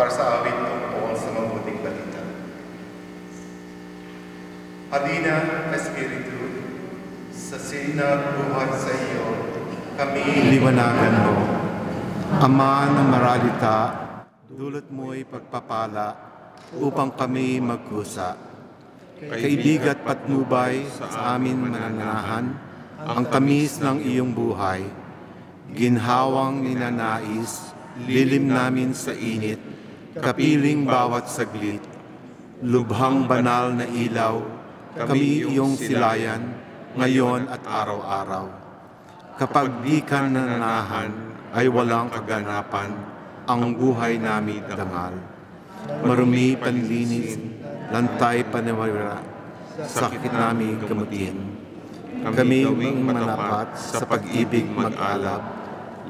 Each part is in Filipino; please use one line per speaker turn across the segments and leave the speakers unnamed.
para sa amin tungkol sa mabuting balita. Adina, Espiritu, sa sinabuhay sa iyo, kami liwanagan mo. Ama ng maralita, dulot mo'y pagpapala upang kami magkusa. Kaibig at patnubay sa amin mananahan ang kamis ng iyong buhay. Ginhawang ninanais, lilim namin sa init kapiling bawat saglit, lubhang banal na ilaw, kami iyong silayan, ngayon at araw-araw. Kapag di ka nananahan, ay walang kaganapan, ang buhay namin dangal. Marumi panlinis, lantay panawira, sakit namin gamutin. Kami gawing manapat sa pag-ibig mag-alab,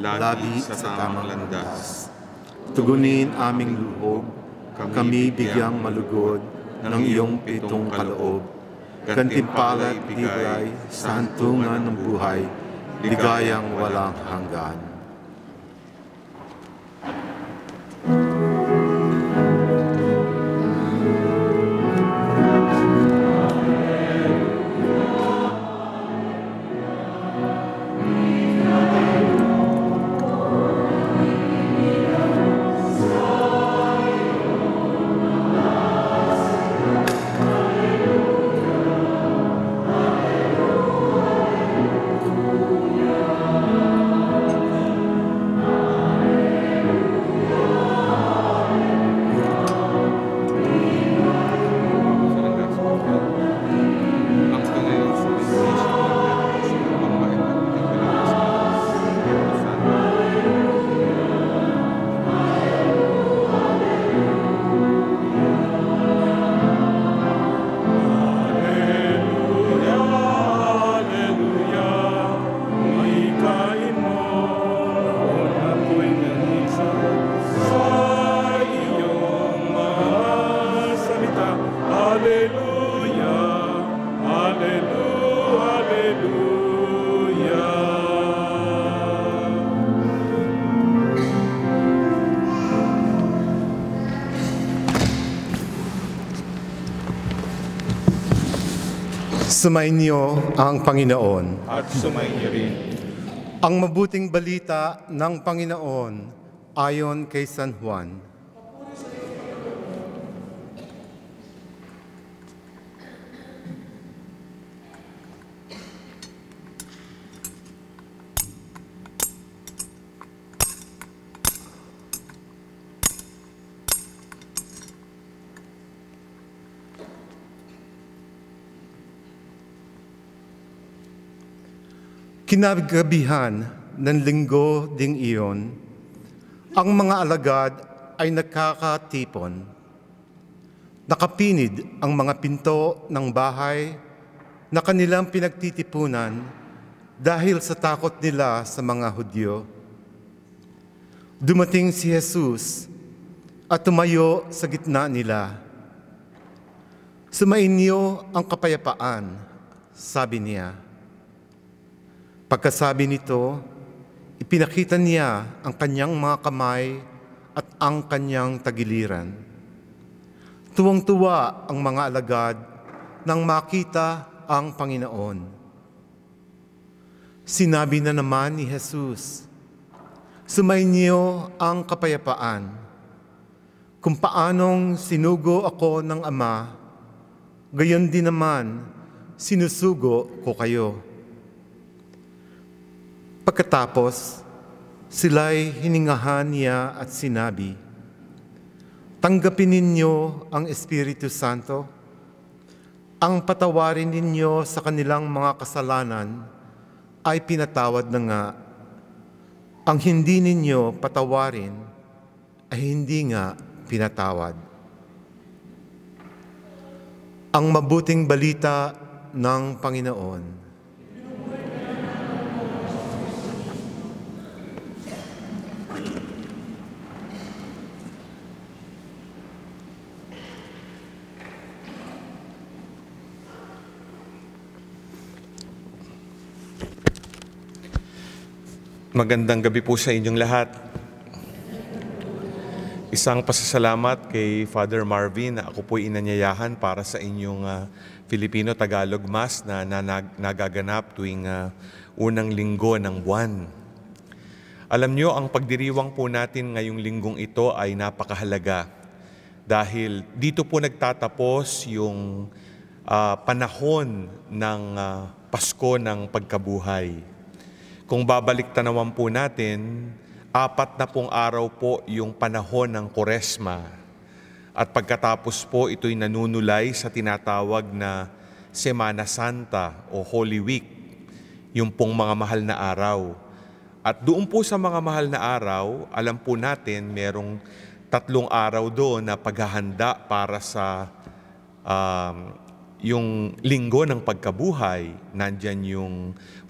labi sa tamang landas Tugunin aming luhog, kami bigyang malugod ng iyong pitong kaloob. Gantimpala at bigay sa ng buhay, ligayang walang hanggan. Sumainyo ang Panginoon. At sumainyo rin. Ang mabuting balita ng Panginoon ayon kay San Juan. Kinagabihan ng linggo ding iyon, ang mga alagad ay nagkakatipon. Nakapinid ang mga pinto ng bahay na kanilang pinagtitipunan dahil sa takot nila sa mga Hudyo. Dumating si Jesus at tumayo sa gitna nila. Sumainyo ang kapayapaan, sabi niya Pagkasabi nito, ipinakita niya ang kanyang mga kamay at ang kanyang tagiliran. Tuwang-tuwa ang mga alagad nang makita ang Panginoon. Sinabi na naman ni Jesus, Sumainyo ang kapayapaan. Kung paanong sinugo ako ng Ama, gayon din naman sinusugo ko kayo. Pagkatapos, sila'y hiningahan niya at sinabi, Tanggapin ninyo ang Espiritu Santo, ang patawarin ninyo sa kanilang mga kasalanan ay pinatawad na nga. Ang hindi ninyo patawarin ay hindi nga pinatawad. Ang mabuting balita ng Panginoon.
Magandang gabi po sa inyong lahat. Isang pasasalamat kay Father Marvin na ako po'y inanyayahan para sa inyong uh, ah, Filipino-Tagalog Mass na, na, na nagaganap tuwing uh, unang linggo ng buwan. Alam nyo, ang pagdiriwang po natin ngayong linggong ito ay napakahalaga dahil dito po nagtatapos yung uh, panahon ng uh, Pasko ng Pagkabuhay kung babalik tanawan po natin, apat na pong araw po yung panahon ng Koresma. At pagkatapos po, ito'y nanunulay sa tinatawag na Semana Santa o Holy Week, yung pong mga mahal na araw. At doon po sa mga mahal na araw, alam po natin merong tatlong araw doon na paghahanda para sa um, yung linggo ng pagkabuhay, nandyan yung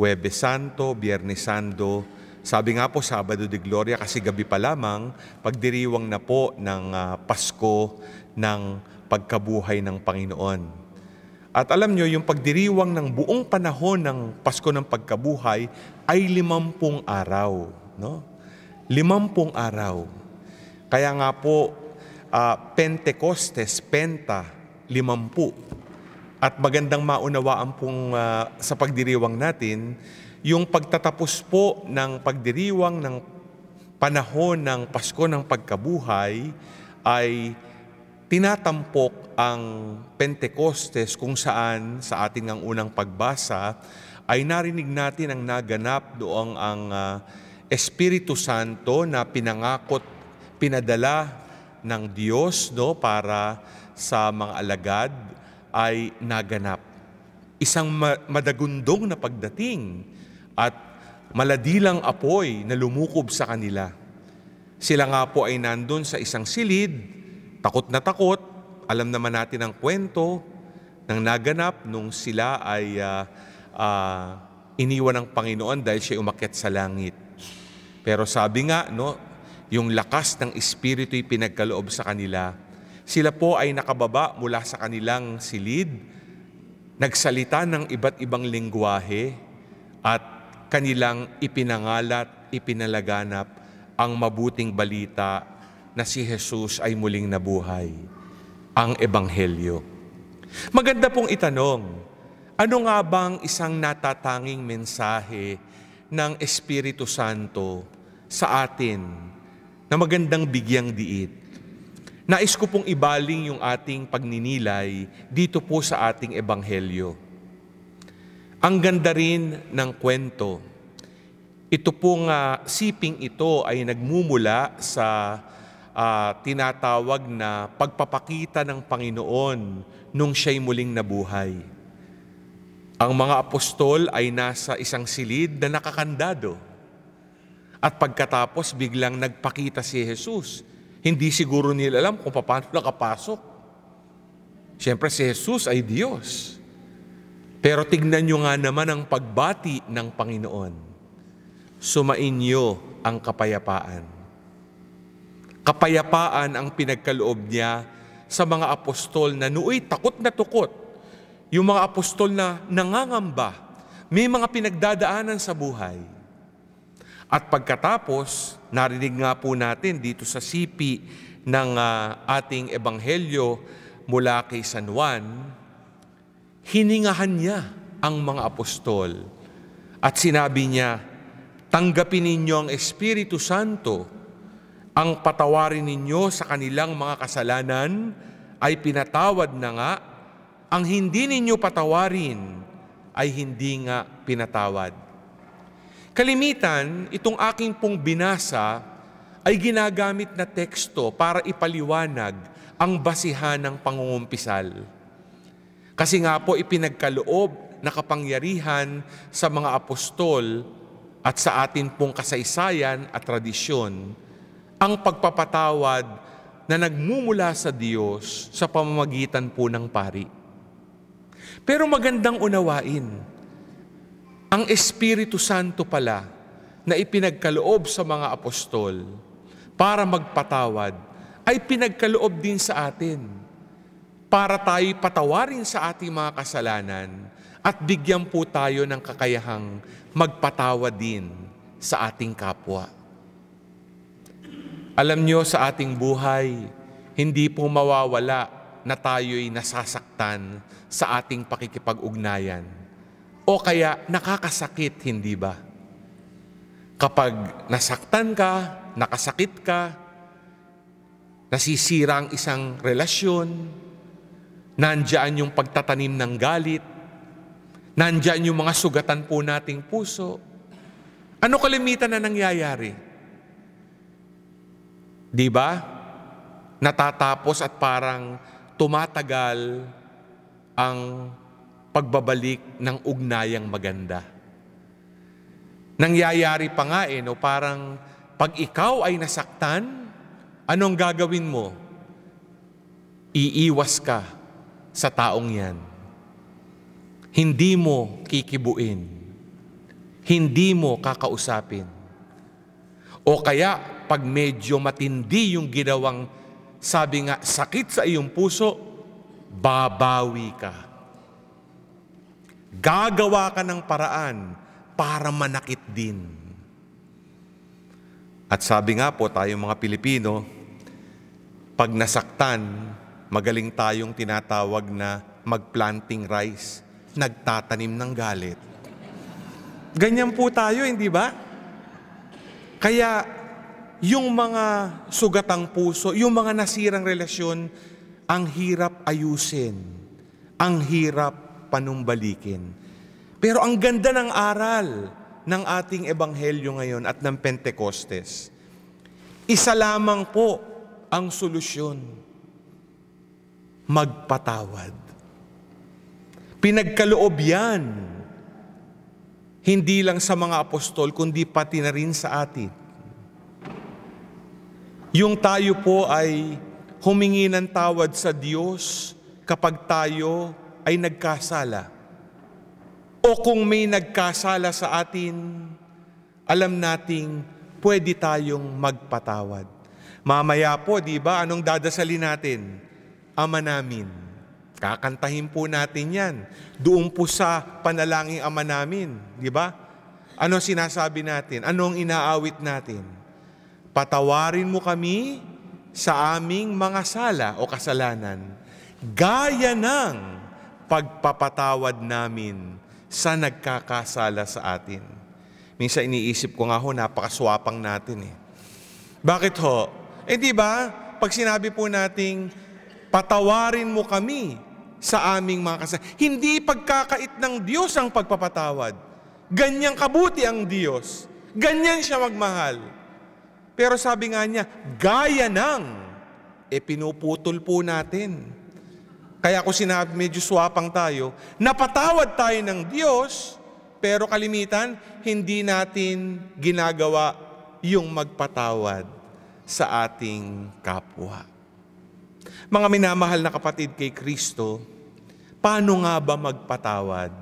Webes Santo, Biyernes Santo, sabi nga po, Sabado de Gloria, kasi gabi pa lamang, pagdiriwang na po ng uh, Pasko ng pagkabuhay ng Panginoon. At alam nyo, yung pagdiriwang ng buong panahon ng Pasko ng Pagkabuhay ay limampung araw. No? Limampung araw. Kaya nga po, uh, Pentecostes, Penta, limampu. At magandang maunawaan pong uh, sa pagdiriwang natin, yung pagtatapos po ng pagdiriwang ng panahon ng Pasko ng Pagkabuhay ay tinatampok ang Pentecostes kung saan sa ating ang unang pagbasa ay narinig natin ang naganap doong ang uh, Espiritu Santo na pinangakot, pinadala ng Diyos no, para sa mga alagad ay naganap. Isang madagundong na pagdating at maladilang apoy na lumukob sa kanila. Sila nga po ay nandun sa isang silid, takot na takot, alam naman natin ang kwento ng naganap nung sila ay uh, uh, iniwan ng Panginoon dahil siya umakyat sa langit. Pero sabi nga, no, yung lakas ng Espiritu'y pinagkaloob sa kanila sila po ay nakababa mula sa kanilang silid, nagsalita ng iba't ibang lingwahe at kanilang ipinangalat, ipinalaganap ang mabuting balita na si Jesus ay muling nabuhay, ang Ebanghelyo. Maganda pong itanong, ano nga bang isang natatanging mensahe ng Espiritu Santo sa atin na magandang bigyang diit? Nais ko pong ibaling yung ating pagninilay dito po sa ating ebanghelyo. Ang ganda rin ng kwento. Ito pong uh, siping ito ay nagmumula sa uh, tinatawag na pagpapakita ng Panginoon nung siya'y muling nabuhay. Ang mga apostol ay nasa isang silid na nakakandado. At pagkatapos biglang nagpakita si Jesus hindi siguro nila alam kung paano nakapasok. Siyempre, si Jesus ay Diyos. Pero tignan nyo nga naman ang pagbati ng Panginoon. Sumainyo ang kapayapaan. Kapayapaan ang pinagkaloob niya sa mga apostol na nooy takot na tukot. Yung mga apostol na nangangamba, may mga pinagdadaanan sa buhay. At pagkatapos, Narinig nga po natin dito sa sipi ng uh, ating ebanghelyo mula kay San Juan, hiningahan niya ang mga apostol at sinabi niya, tanggapin ninyo ang Espiritu Santo, ang patawarin ninyo sa kanilang mga kasalanan ay pinatawad na nga, ang hindi ninyo patawarin ay hindi nga pinatawad. Kalimitan, itong aking pong binasa ay ginagamit na teksto para ipaliwanag ang basihan ng pangungumpisal. Kasi nga po ipinagkaloob na kapangyarihan sa mga apostol at sa atin pong kasaysayan at tradisyon ang pagpapatawad na nagmumula sa Diyos sa pamamagitan po ng pari. Pero magandang unawain, ang Espiritu Santo pala na ipinagkaloob sa mga apostol para magpatawad ay pinagkaloob din sa atin para tayo patawarin sa ating mga kasalanan at bigyan po tayo ng kakayahang magpatawad din sa ating kapwa. Alam nyo sa ating buhay, hindi po mawawala na tayo'y nasasaktan sa ating pakikipag-ugnayan o kaya nakakasakit, hindi ba? Kapag nasaktan ka, nakasakit ka, nasisira ang isang relasyon, nandyan yung pagtatanim ng galit, nandyan yung mga sugatan po nating puso, ano kalimitan na nangyayari? Di ba? Natatapos at parang tumatagal ang pagbabalik ng ugnayang maganda. Nangyayari pa nga eh, no? parang pag ikaw ay nasaktan, anong gagawin mo? Iiwas ka sa taong yan. Hindi mo kikibuin. Hindi mo kakausapin. O kaya, pag medyo matindi yung ginawang sabi nga, sakit sa iyong puso, babawi ka Gagawa ka ng paraan para manakit din. At sabi nga po tayo mga Pilipino, pag nasaktan, magaling tayong tinatawag na magplanting rice, nagtatanim ng galit. Ganyan po tayo, hindi ba? Kaya yung mga sugatang puso, yung mga nasirang relasyon, ang hirap ayusin, ang hirap panumbalikin. Pero ang ganda ng aral ng ating ebanghelyo ngayon at ng Pentecostes. Isa lamang po ang solusyon. Magpatawad. Pinagkaloob yan. Hindi lang sa mga apostol, kundi pati na rin sa atin. Yung tayo po ay humingi ng tawad sa Diyos kapag tayo ay nagkasala. O kung may nagkasala sa atin, alam nating pwede tayong magpatawad. Mamaya po, di ba, anong dadasalin natin? Ama namin. Kakantahin po natin yan. Doon po sa panalangin ama namin. Di ba? Ano sinasabi natin? Anong inaawit natin? Patawarin mo kami sa aming mga sala o kasalanan. Gaya ng pagpapatawad namin sa nagkakasala sa atin. Minsan iniisip ko nga ho, napakaswapang natin eh. Bakit ho? Eh di ba, pag sinabi po nating patawarin mo kami sa aming mga kasalanan. Hindi pagkakait ng Diyos ang pagpapatawad. Ganyang kabuti ang Diyos. Ganyan siya magmahal. Pero sabi nga niya, gaya ng, e pinuputol po natin kaya ako sinabi, medyo swapang tayo. Napatawad tayo ng Diyos, pero kalimitan, hindi natin ginagawa yung magpatawad sa ating kapwa. Mga minamahal na kapatid kay Kristo, paano nga ba magpatawad?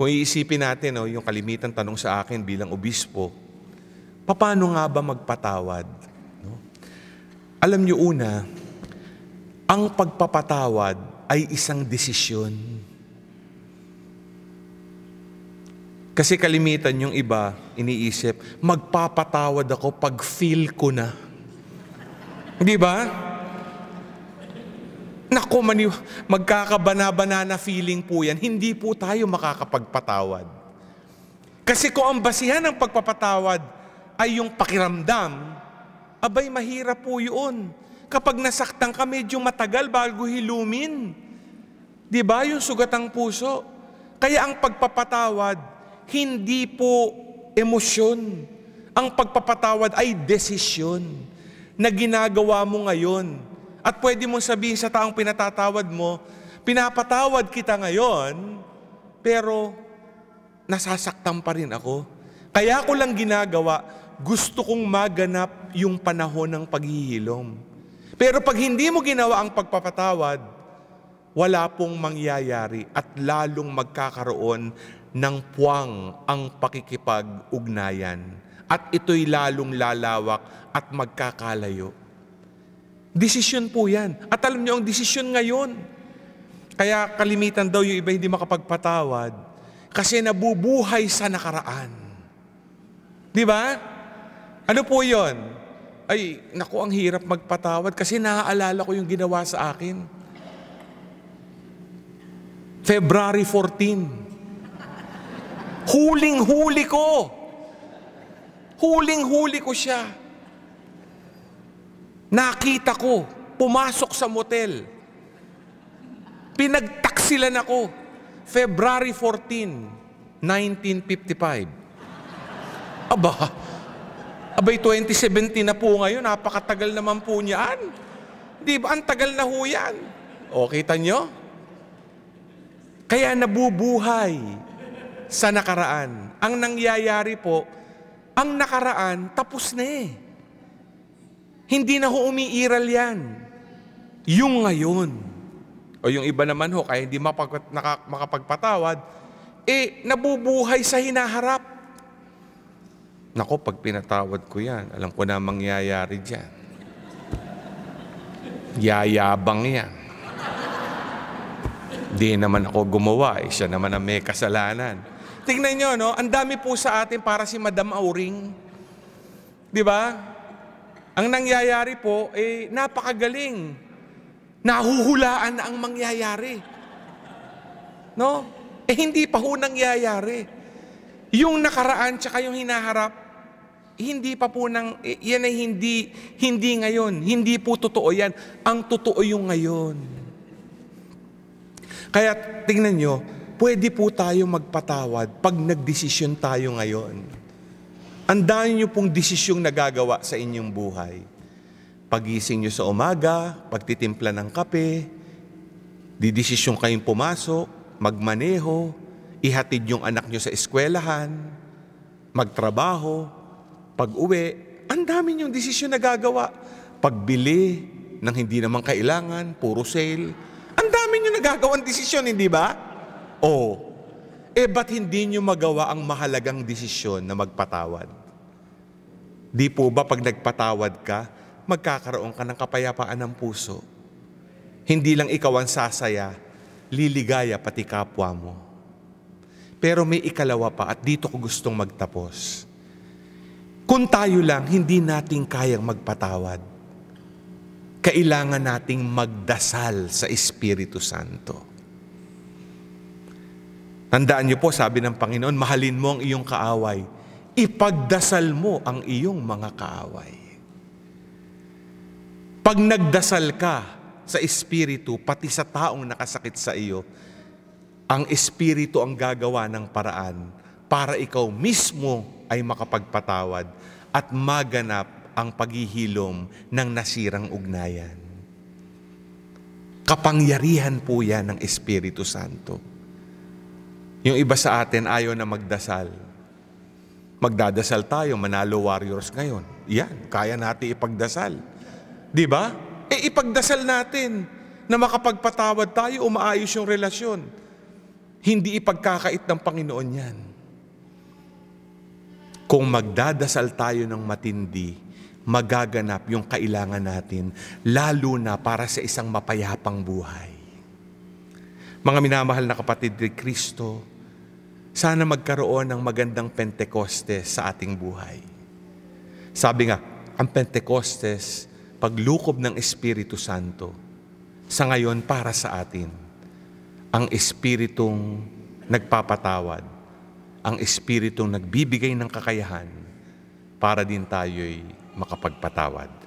Kung iisipin natin, oh, yung kalimitan tanong sa akin bilang obispo, paano nga ba magpatawad? No? Alam niyo una, ang pagpapatawad ay isang desisyon. Kasi kalimitan yung iba, iniisip, magpapatawad ako pag feel ko na. Di ba? Naku, mani, magkakabana-banana feeling po yan. Hindi po tayo makakapagpatawad. Kasi kung ang basihan ng pagpapatawad ay yung pakiramdam, abay mahirap po yun kapag nasaktan ka, medyo matagal bago hilumin. Di ba? Yung sugat ang puso. Kaya ang pagpapatawad, hindi po emosyon. Ang pagpapatawad ay desisyon na ginagawa mo ngayon. At pwede mong sabihin sa taong pinatatawad mo, pinapatawad kita ngayon, pero nasasaktan pa rin ako. Kaya ko lang ginagawa, gusto kong maganap yung panahon ng paghihilom. Pero pag hindi mo ginawa ang pagpapatawad, wala pong mangyayari at lalong magkakaroon ng puwang ang pakikipag-ugnayan. At ito'y lalong lalawak at magkakalayo. Desisyon po yan. At alam niyo, ang desisyon ngayon, kaya kalimitan daw yung iba hindi makapagpatawad kasi nabubuhay sa nakaraan. Di ba? Ano po yon? ay, naku, ang hirap magpatawad kasi naaalala ko yung ginawa sa akin. February 14. Huling-huli ko. Huling-huli ko siya. Nakita ko, pumasok sa motel. Pinagtaksilan ako. February 14, 1955. Aba, Abay, 2017 na po ngayon. Napakatagal naman po niyan. Di ba? Ang tagal na huyan. O, kita nyo? Kaya nabubuhay sa nakaraan. Ang nangyayari po, ang nakaraan, tapos na eh. Hindi na ho umiiral yan. Yung ngayon. O yung iba naman ho, kaya hindi mapag, makapagpatawad, eh, nabubuhay sa hinaharap. Nako, pag pinatawad ko yan, alam ko na mangyayari dyan. Yayabang yan. Di naman ako gumawa, eh. siya naman ang may kasalanan. Tingnan nyo, no? Ang dami po sa atin para si Madam Auring. Di ba? Ang nangyayari po, eh, napakagaling. Nahuhulaan na ang mangyayari. No? Eh, hindi pa ho nangyayari. Yung nakaraan tsaka yung hinaharap, hindi pa po nang, eh, yan ay hindi, hindi ngayon. Hindi po totoo yan. Ang totoo yung ngayon. Kaya tingnan nyo, pwede po tayo magpatawad pag nagdesisyon tayo ngayon. Ang dami nyo pong desisyong nagagawa sa inyong buhay. Pagising nyo sa umaga, pagtitimpla ng kape, didesisyon kayong pumasok, magmaneho, ihatid yung anak nyo sa eskwelahan, magtrabaho, pag-uwi, ang dami niyong desisyon na gagawa. Pagbili ng hindi naman kailangan, puro sale. Ang dami niyong nagagawang desisyon, hindi ba? Oo. Eh, ba't hindi niyo magawa ang mahalagang desisyon na magpatawad? Di po ba pag nagpatawad ka, magkakaroon ka ng kapayapaan ng puso? Hindi lang ikaw ang sasaya, liligaya pati kapwa mo. Pero may ikalawa pa at dito ko gustong magtapos. Kung tayo lang, hindi natin kayang magpatawad. Kailangan nating magdasal sa Espiritu Santo. Tandaan niyo po, sabi ng Panginoon, mahalin mo ang iyong kaaway. Ipagdasal mo ang iyong mga kaaway. Pag nagdasal ka sa Espiritu, pati sa taong nakasakit sa iyo, ang Espiritu ang gagawa ng paraan para ikaw mismo ay makapagpatawad at maganap ang paghihilom ng nasirang ugnayan. Kapangyarihan po yan ng Espiritu Santo. Yung iba sa atin ayaw na magdasal. Magdadasal tayo, manalo warriors ngayon. Yan, kaya natin ipagdasal. Di ba? E ipagdasal natin na makapagpatawad tayo, umaayos yung relasyon. Hindi ipagkakait ng Panginoon yan. Kung magdadasal tayo ng matindi, magaganap yung kailangan natin, lalo na para sa isang mapayapang buhay. Mga minamahal na kapatid ni Kristo, sana magkaroon ng magandang Pentecostes sa ating buhay. Sabi nga, ang Pentecostes, paglukob ng Espiritu Santo, sa ngayon para sa atin, ang Espiritong nagpapatawad, ang Espiritong nagbibigay ng kakayahan para din tayo'y makapagpatawad.